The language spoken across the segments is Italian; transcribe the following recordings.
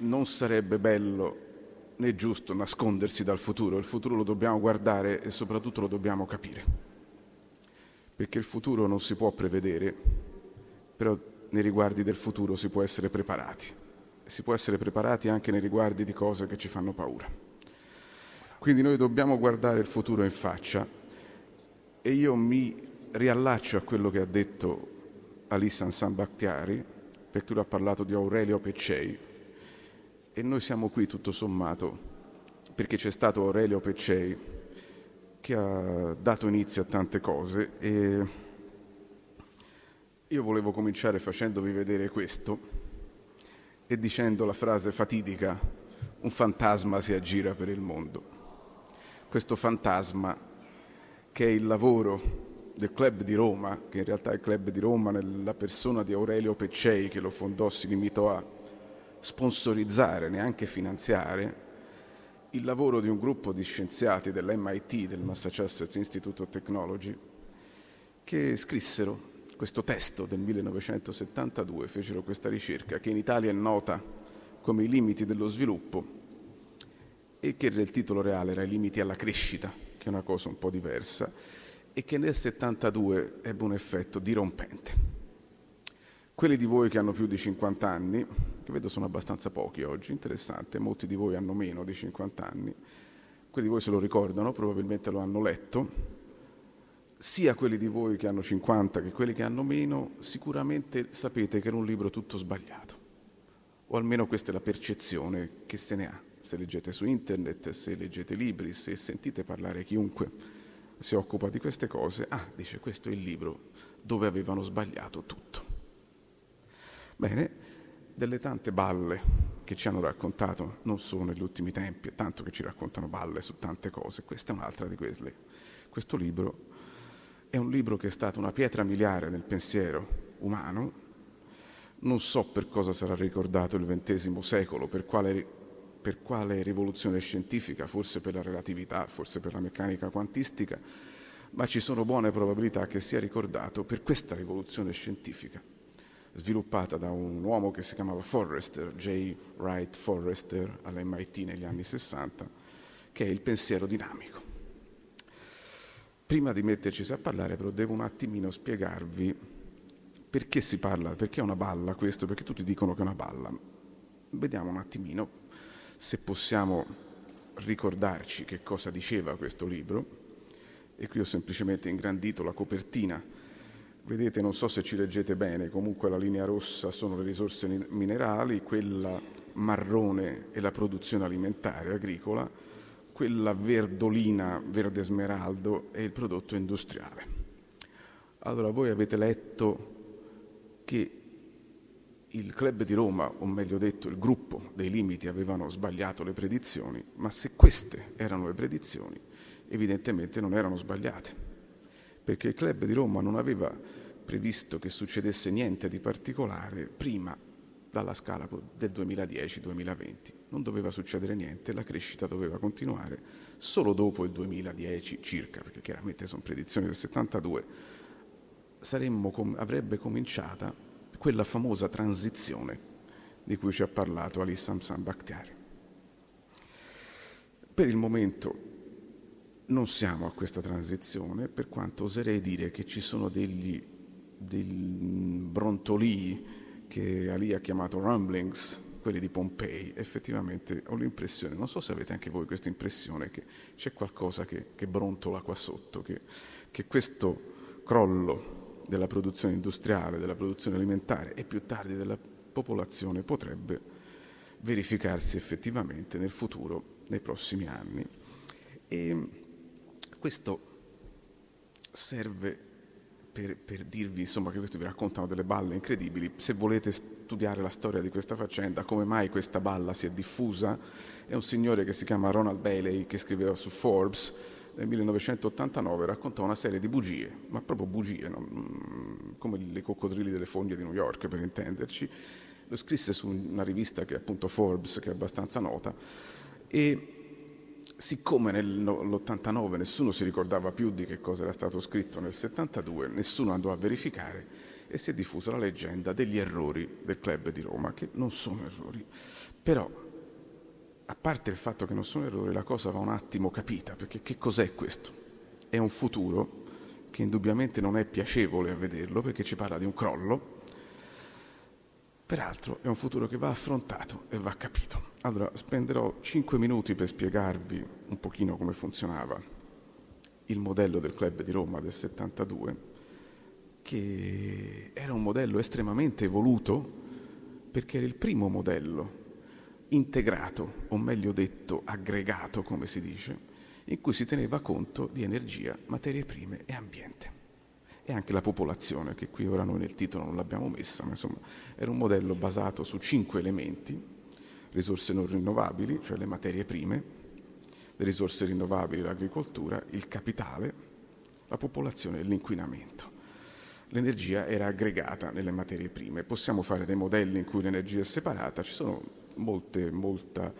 non sarebbe bello né giusto nascondersi dal futuro, il futuro lo dobbiamo guardare e soprattutto lo dobbiamo capire, perché il futuro non si può prevedere, però nei riguardi del futuro si può essere preparati, si può essere preparati anche nei riguardi di cose che ci fanno paura. Quindi noi dobbiamo guardare il futuro in faccia e io mi riallaccio a quello che ha detto Alisan San Bakhtiari, perché lui ha parlato di Aurelio Peccei, e noi siamo qui tutto sommato perché c'è stato Aurelio Peccei che ha dato inizio a tante cose e io volevo cominciare facendovi vedere questo e dicendo la frase fatidica un fantasma si aggira per il mondo. Questo fantasma che è il lavoro del Club di Roma, che in realtà il Club di Roma nella persona di Aurelio Peccei che lo fondò si limitò a sponsorizzare, neanche finanziare, il lavoro di un gruppo di scienziati dell'MIT, del Massachusetts Institute of Technology, che scrissero questo testo del 1972, fecero questa ricerca che in Italia è nota come i limiti dello sviluppo e che nel titolo reale era i limiti alla crescita, che è una cosa un po' diversa, e che nel 72 ebbe un effetto dirompente. Quelli di voi che hanno più di 50 anni, che vedo sono abbastanza pochi oggi, interessante, molti di voi hanno meno di 50 anni, quelli di voi se lo ricordano, probabilmente lo hanno letto, sia quelli di voi che hanno 50 che quelli che hanno meno, sicuramente sapete che era un libro tutto sbagliato, o almeno questa è la percezione che se ne ha, se leggete su internet, se leggete libri, se sentite parlare chiunque si occupa di queste cose, ah, dice questo è il libro dove avevano sbagliato tutto. Bene, delle tante balle che ci hanno raccontato, non solo negli ultimi tempi, è tanto che ci raccontano balle su tante cose, questa è un'altra di quelle. Questo libro è un libro che è stato una pietra miliare nel pensiero umano, non so per cosa sarà ricordato il XX secolo, per quale, per quale rivoluzione scientifica, forse per la relatività, forse per la meccanica quantistica, ma ci sono buone probabilità che sia ricordato per questa rivoluzione scientifica sviluppata da un uomo che si chiamava Forrester, J. Wright Forrester all'MIT negli anni 60, che è il pensiero dinamico. Prima di metterci a parlare però devo un attimino spiegarvi perché si parla, perché è una balla questo, perché tutti dicono che è una balla. Vediamo un attimino se possiamo ricordarci che cosa diceva questo libro. E ecco, qui ho semplicemente ingrandito la copertina Vedete, non so se ci leggete bene, comunque la linea rossa sono le risorse minerali, quella marrone è la produzione alimentare agricola, quella verdolina, verde smeraldo, è il prodotto industriale. Allora voi avete letto che il club di Roma, o meglio detto il gruppo dei limiti, avevano sbagliato le predizioni, ma se queste erano le predizioni, evidentemente non erano sbagliate, perché il club di Roma non aveva previsto che succedesse niente di particolare prima dalla scala del 2010-2020. Non doveva succedere niente, la crescita doveva continuare solo dopo il 2010 circa, perché chiaramente sono predizioni del 72, com- avrebbe cominciata quella famosa transizione di cui ci ha parlato Ali Samsan Bakhtiari. Per il momento non siamo a questa transizione, per quanto oserei dire che ci sono degli di brontolii che Ali ha chiamato rumblings, quelli di Pompei, effettivamente ho l'impressione, non so se avete anche voi questa impressione, che c'è qualcosa che, che brontola qua sotto, che, che questo crollo della produzione industriale, della produzione alimentare e più tardi della popolazione potrebbe verificarsi effettivamente nel futuro, nei prossimi anni. E questo serve per, per, dirvi insomma, che questi vi raccontano delle balle incredibili. Se volete studiare la storia di questa faccenda, come mai questa balla si è diffusa, è un signore che si chiama Ronald Bailey, che scriveva su Forbes nel 1989, raccontò una serie di bugie, ma proprio bugie, no? Mm, come le coccodrilli delle foglie di New York, per intenderci. Lo scrisse su una rivista che è appunto Forbes, che è abbastanza nota, e siccome nell'89 nessuno si ricordava più di che cosa era stato scritto nel 72, nessuno andò a verificare e si è diffusa la leggenda degli errori del club di Roma, che non sono errori. Però, a parte il fatto che non sono errori, la cosa va un attimo capita, perché che cos'è questo? È un futuro che indubbiamente non è piacevole a vederlo, perché ci parla di un crollo, Peraltro è un futuro che va affrontato e va capito. Allora, spenderò 5 minuti per spiegarvi un pochino come funzionava il modello del club di Roma del 72, che era un modello estremamente evoluto perché era il primo modello integrato, o meglio detto aggregato come si dice, in cui si teneva conto di energia, materie prime e ambiente e anche la popolazione, che qui ora noi nel titolo non l'abbiamo messa, ma insomma era un modello basato su cinque elementi, risorse non rinnovabili, cioè le materie prime, le risorse rinnovabili, l'agricoltura, il capitale, la popolazione e l'inquinamento. L'energia era aggregata nelle materie prime, possiamo fare dei modelli in cui l'energia è separata, ci sono molte, molta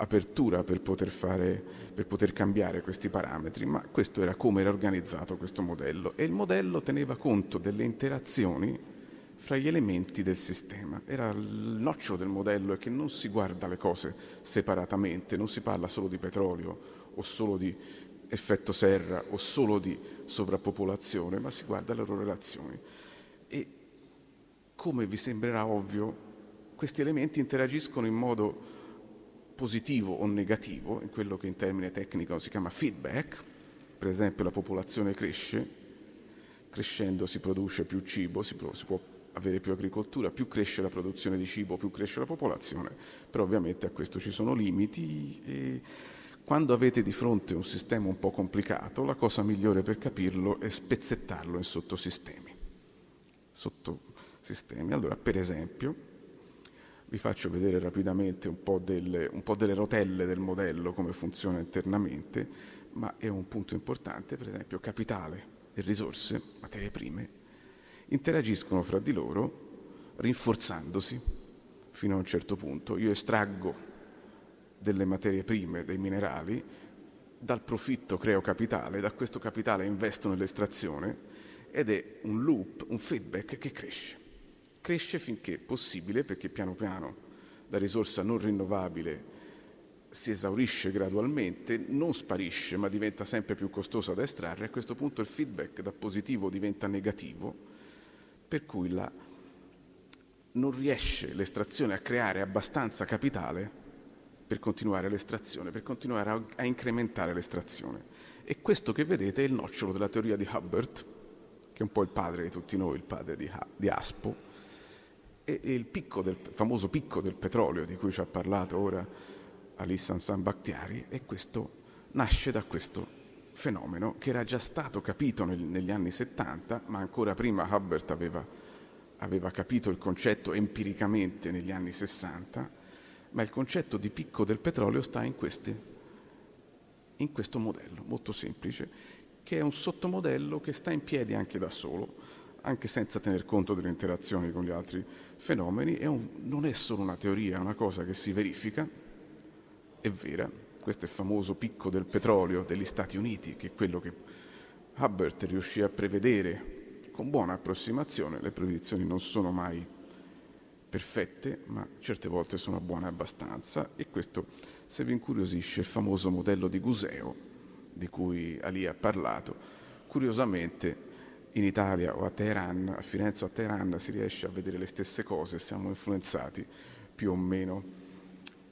apertura per poter, fare, per poter cambiare questi parametri, ma questo era come era organizzato questo modello e il modello teneva conto delle interazioni fra gli elementi del sistema. Era il nocciolo del modello è che non si guarda le cose separatamente, non si parla solo di petrolio o solo di effetto serra o solo di sovrappopolazione, ma si guarda le loro relazioni. E come vi sembrerà ovvio, questi elementi interagiscono in modo positivo o negativo, in quello che in termine tecnico si chiama feedback, per esempio la popolazione cresce, crescendo si produce più cibo, si, pro- si può avere più agricoltura, più cresce la produzione di cibo, più cresce la popolazione, però ovviamente a questo ci sono limiti e quando avete di fronte un sistema un po' complicato, la cosa migliore per capirlo è spezzettarlo in sottosistemi. Sottosistemi. Allora, per esempio, vi faccio vedere rapidamente un po, delle, un po' delle rotelle del modello, come funziona internamente, ma è un punto importante, per esempio capitale e risorse, materie prime, interagiscono fra di loro rinforzandosi fino a un certo punto. Io estraggo delle materie prime, dei minerali, dal profitto creo capitale, da questo capitale investo nell'estrazione ed è un loop, un feedback che cresce cresce finché possibile, perché piano piano la risorsa non rinnovabile si esaurisce gradualmente, non sparisce ma diventa sempre più costosa da estrarre, a questo punto il feedback da positivo diventa negativo, per cui la, non riesce l'estrazione a creare abbastanza capitale per continuare l'estrazione, per continuare a, a incrementare l'estrazione. E questo che vedete è il nocciolo della teoria di Hubbard, che è un po' il padre di tutti noi, il padre di, di Aspo, e, il picco del, famoso picco del petrolio di cui ci ha parlato ora Alissan San Bakhtiari, e questo nasce da questo fenomeno che era già stato capito nel, negli anni 70, ma ancora prima Hubbard aveva, aveva capito il concetto empiricamente negli anni 60, ma il concetto di picco del petrolio sta in, queste, in questo modello molto semplice, che è un sottomodello che sta in piedi anche da solo anche senza tener conto delle interazioni con gli altri fenomeni, è un, non è solo una teoria, è una cosa che si verifica, è vera. Questo è il famoso picco del petrolio degli Stati Uniti, che è quello che Hubbard riuscì a prevedere con buona approssimazione. Le predizioni non sono mai perfette, ma certe volte sono buone abbastanza e questo, se vi incuriosisce, il famoso modello di Guseo di cui Ali ha parlato, curiosamente in Italia o a Teheran, a Firenze o a Teheran, si riesce a vedere le stesse cose, siamo influenzati più o meno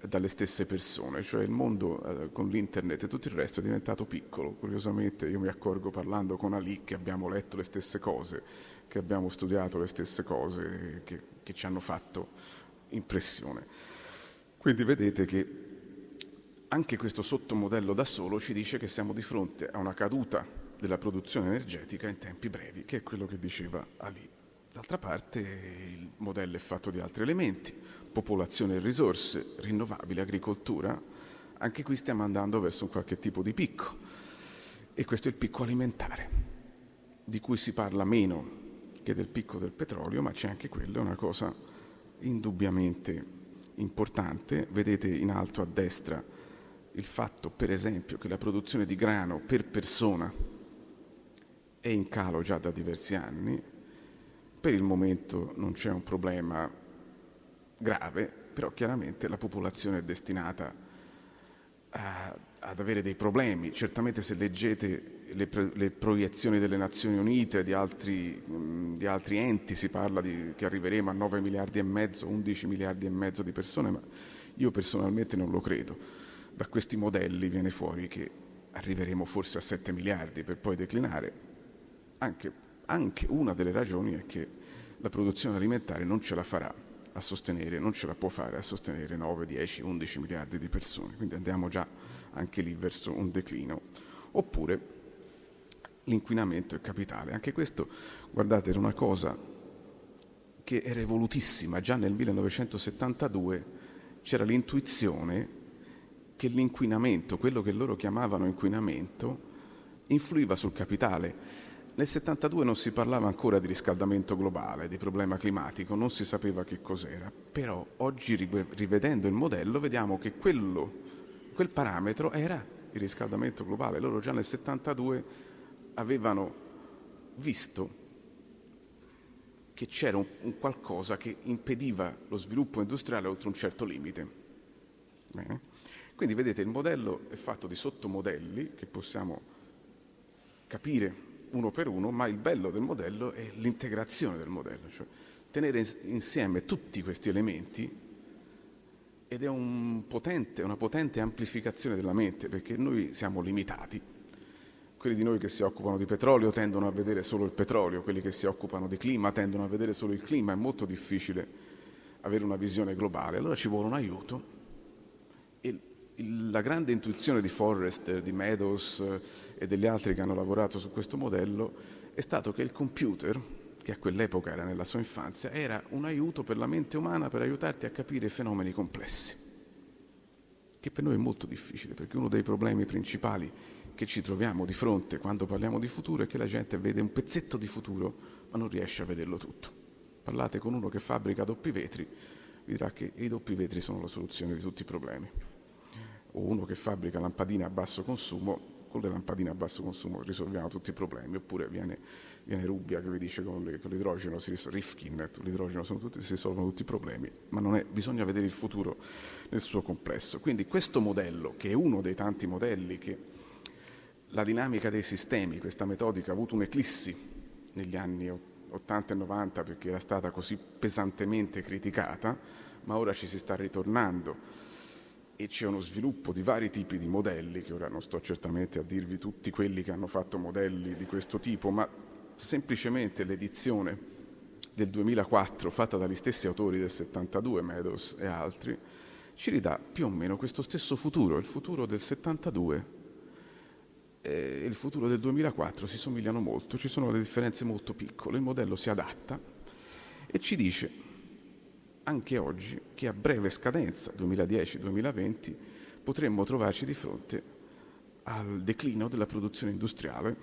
dalle stesse persone, cioè il mondo eh, con l'internet e tutto il resto è diventato piccolo. Curiosamente io mi accorgo parlando con Ali che abbiamo letto le stesse cose, che abbiamo studiato le stesse cose, che, che ci hanno fatto impressione. Quindi vedete che anche questo sottomodello da solo ci dice che siamo di fronte a una caduta della produzione energetica in tempi brevi, che è quello che diceva Ali. D'altra parte il modello è fatto di altri elementi, popolazione e risorse, rinnovabile, agricoltura, anche qui stiamo andando verso un qualche tipo di picco e questo è il picco alimentare, di cui si parla meno che del picco del petrolio, ma c'è anche quello, è una cosa indubbiamente importante. Vedete in alto a destra il fatto, per esempio, che la produzione di grano per persona è in calo già da diversi anni, per il momento non c'è un problema grave, però chiaramente la popolazione è destinata a, ad avere dei problemi. Certamente se leggete le, le proiezioni delle Nazioni Unite, di altri, mm, di altri enti, si parla di, che arriveremo a 9 miliardi e mezzo, 11 miliardi e mezzo di persone, ma io personalmente non lo credo. Da questi modelli viene fuori che arriveremo forse a 7 miliardi per poi declinare anche, anche una delle ragioni è che la produzione alimentare non ce la farà a sostenere, non ce la può fare a sostenere 9, 10, 11 miliardi di persone, quindi andiamo già anche lì verso un declino. Oppure l'inquinamento è capitale. Anche questo, guardate, era una cosa che era evolutissima, già nel 1972 c'era l'intuizione che l'inquinamento, quello che loro chiamavano inquinamento, influiva sul capitale nel 72 non si parlava ancora di riscaldamento globale, di problema climatico, non si sapeva che cos'era, però oggi rivedendo il modello vediamo che quello, quel parametro era il riscaldamento globale. Loro già nel 72 avevano visto che c'era un, un qualcosa che impediva lo sviluppo industriale oltre un certo limite. Bene. Eh? Quindi vedete il modello è fatto di sottomodelli che possiamo capire uno per uno, ma il bello del modello è l'integrazione del modello, cioè tenere insieme tutti questi elementi ed è un potente, una potente amplificazione della mente, perché noi siamo limitati. Quelli di noi che si occupano di petrolio tendono a vedere solo il petrolio, quelli che si occupano di clima tendono a vedere solo il clima, è molto difficile avere una visione globale, allora ci vuole un aiuto la grande intuizione di Forrest, di Meadows eh, e degli altri che hanno lavorato su questo modello è stato che il computer, che a quell'epoca era nella sua infanzia, era un aiuto per la mente umana per aiutarti a capire fenomeni complessi, che per noi è molto difficile, perché uno dei problemi principali che ci troviamo di fronte quando parliamo di futuro è che la gente vede un pezzetto di futuro ma non riesce a vederlo tutto. Parlate con uno che fabbrica doppi vetri, vi dirà che i doppi vetri sono la soluzione di tutti i problemi o uno che fabbrica lampadine a basso consumo, con le lampadine a basso consumo risolviamo tutti i problemi, oppure viene, viene Rubbia che vi dice con, le, con l'idrogeno, si risol- Rifkin, con ecco, l'idrogeno tutti, si risolvono tutti i problemi, ma è, bisogna vedere il futuro nel suo complesso. Quindi questo modello, che è uno dei tanti modelli che la dinamica dei sistemi, questa metodica ha avuto un'eclissi negli anni 80 e 90 perché era stata così pesantemente criticata, ma ora ci si sta ritornando e c'è uno sviluppo di vari tipi di modelli, che ora non sto certamente a dirvi tutti quelli che hanno fatto modelli di questo tipo, ma semplicemente l'edizione del 2004 fatta dagli stessi autori del 72, Meadows e altri, ci ridà più o meno questo stesso futuro, il futuro del 72 e il futuro del 2004 si somigliano molto, ci sono delle differenze molto piccole, il modello si adatta e ci dice anche oggi che a breve scadenza, 2010-2020, potremmo trovarci di fronte al declino della produzione industriale,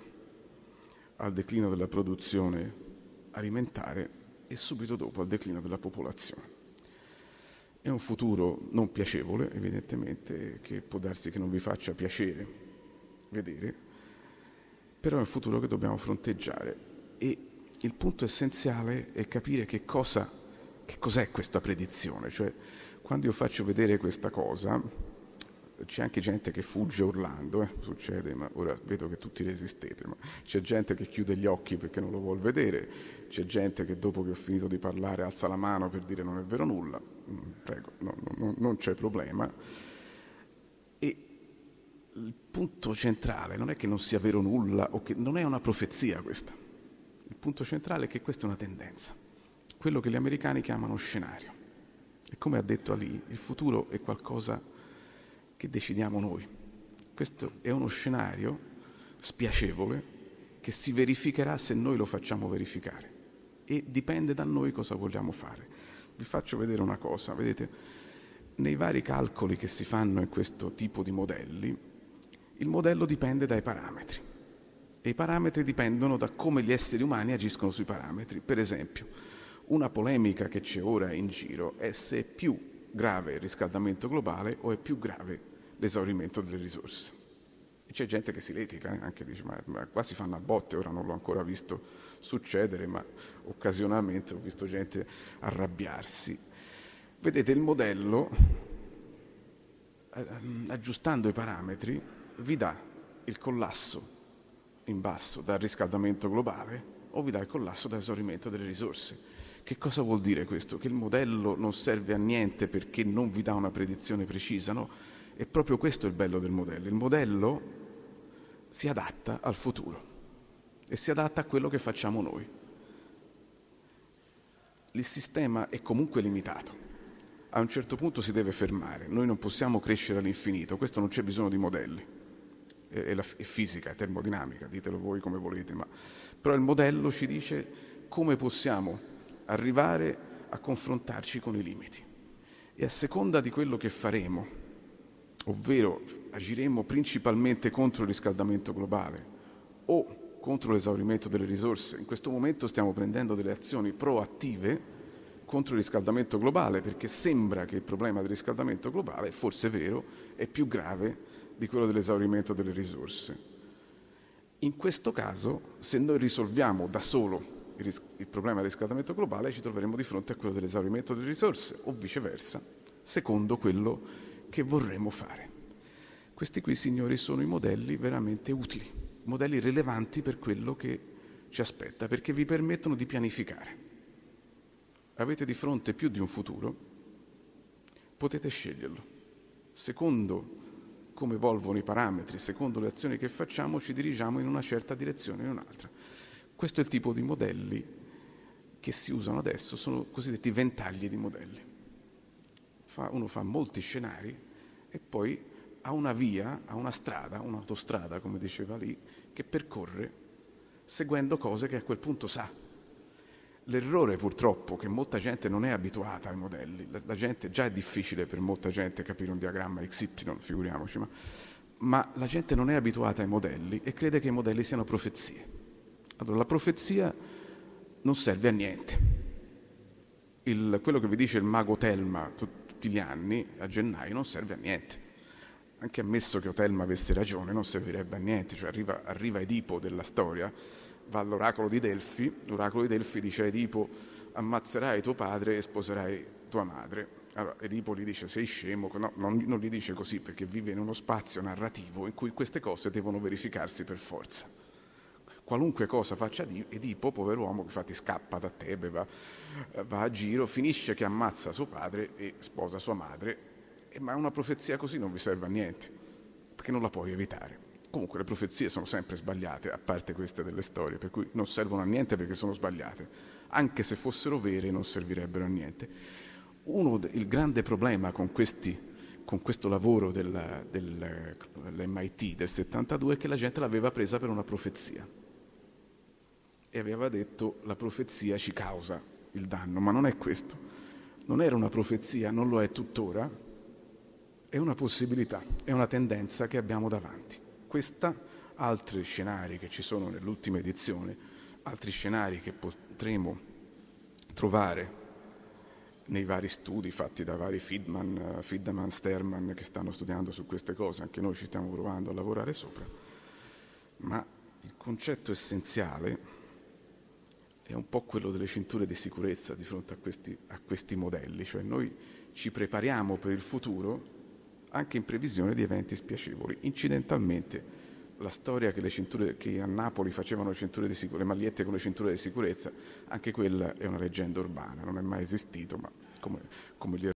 al declino della produzione alimentare e subito dopo al declino della popolazione. È un futuro non piacevole, evidentemente, che può darsi che non vi faccia piacere vedere, però è un futuro che dobbiamo fronteggiare e il punto essenziale è capire che cosa che cos'è questa predizione? Cioè, quando io faccio vedere questa cosa, c'è anche gente che fugge urlando, eh? succede, ma ora vedo che tutti resistete, ma c'è gente che chiude gli occhi perché non lo vuol vedere, c'è gente che dopo che ho finito di parlare alza la mano per dire non è vero nulla, mm, prego, no, no, non c'è problema. E il punto centrale non è che non sia vero nulla o che non è una profezia questa, il punto centrale è che questa è una tendenza quello che gli americani chiamano scenario. E come ha detto Ali, il futuro è qualcosa che decidiamo noi. Questo è uno scenario spiacevole che si verificherà se noi lo facciamo verificare e dipende da noi cosa vogliamo fare. Vi faccio vedere una cosa, vedete, nei vari calcoli che si fanno in questo tipo di modelli, il modello dipende dai parametri e i parametri dipendono da come gli esseri umani agiscono sui parametri. Per esempio, una polemica che c'è ora in giro è se è più grave il riscaldamento globale o è più grave l'esaurimento delle risorse. E c'è gente che si letica, eh, anche dice, ma, ma qua si fanno a botte, ora non l'ho ancora visto succedere, ma occasionalmente ho visto gente arrabbiarsi. Vedete, il modello, ehm, aggiustando i parametri, vi dà il collasso in basso dal riscaldamento globale o vi dà il collasso da esaurimento delle risorse. Che cosa vuol dire questo? Che il modello non serve a niente perché non vi dà una predizione precisa, no? E proprio questo è il bello del modello. Il modello si adatta al futuro e si adatta a quello che facciamo noi. Il sistema è comunque limitato. A un certo punto si deve fermare. Noi non possiamo crescere all'infinito, questo non c'è bisogno di modelli. È, è, la, è fisica, è termodinamica, ditelo voi come volete, ma... però il modello ci dice come possiamo arrivare a confrontarci con i limiti. E a seconda di quello che faremo, ovvero agiremo principalmente contro il riscaldamento globale o contro l'esaurimento delle risorse, in questo momento stiamo prendendo delle azioni proattive contro il riscaldamento globale perché sembra che il problema del riscaldamento globale, forse è vero, è più grave di quello dell'esaurimento delle risorse. In questo caso, se noi risolviamo da solo il, il problema del riscaldamento globale ci troveremo di fronte a quello dell'esaurimento delle risorse o viceversa, secondo quello che vorremmo fare. Questi qui, signori, sono i modelli veramente utili, modelli rilevanti per quello che ci aspetta, perché vi permettono di pianificare. Avete di fronte più di un futuro, potete sceglierlo. Secondo come evolvono i parametri, secondo le azioni che facciamo, ci dirigiamo in una certa direzione o in un'altra. Questo è il tipo di modelli che si usano adesso, sono cosiddetti ventagli di modelli. Fa, uno fa molti scenari e poi ha una via, ha una strada, un'autostrada, come diceva lì, che percorre seguendo cose che a quel punto sa. L'errore purtroppo che molta gente non è abituata ai modelli, la, la gente già è difficile per molta gente capire un diagramma XY, figuriamoci, ma, ma la gente non è abituata ai modelli e crede che i modelli siano profezie allora la profezia non serve a niente. Il, quello che vi dice il mago Telma tutti gli anni a gennaio non serve a niente. Anche ammesso che Otelma avesse ragione, non servirebbe a niente. Cioè arriva, arriva Edipo della storia, va all'oracolo di Delfi, l'oracolo di Delfi dice a Edipo ammazzerai tuo padre e sposerai tua madre. Allora, Edipo gli dice sei scemo, no, non, non gli dice così perché vive in uno spazio narrativo in cui queste cose devono verificarsi per forza qualunque cosa faccia Edipo, pover'uomo che infatti scappa da Tebe, va, va, a giro, finisce che ammazza suo padre e sposa sua madre, e, eh, ma una profezia così non vi serve a niente, perché non la puoi evitare. Comunque le profezie sono sempre sbagliate, a parte queste delle storie, per cui non servono a niente perché sono sbagliate, anche se fossero vere non servirebbero a niente. Uno, il grande problema con questi con questo lavoro della, dell'MIT del 72 è che la gente l'aveva presa per una profezia e aveva detto la profezia ci causa il danno, ma non è questo. Non era una profezia, non lo è tuttora, è una possibilità, è una tendenza che abbiamo davanti. Questa, altri scenari che ci sono nell'ultima edizione, altri scenari che potremo trovare nei vari studi fatti da vari Fidman, Fidman, Sterman che stanno studiando su queste cose, anche noi ci stiamo provando a lavorare sopra, ma il concetto essenziale è è un po' quello delle cinture di sicurezza di fronte a questi, a questi modelli, cioè noi ci prepariamo per il futuro anche in previsione di eventi spiacevoli. Incidentalmente la storia che, cinture, che a Napoli facevano le, sicure, le, magliette con le cinture di sicurezza, anche quella è una leggenda urbana, non è mai esistito, ma come, come gli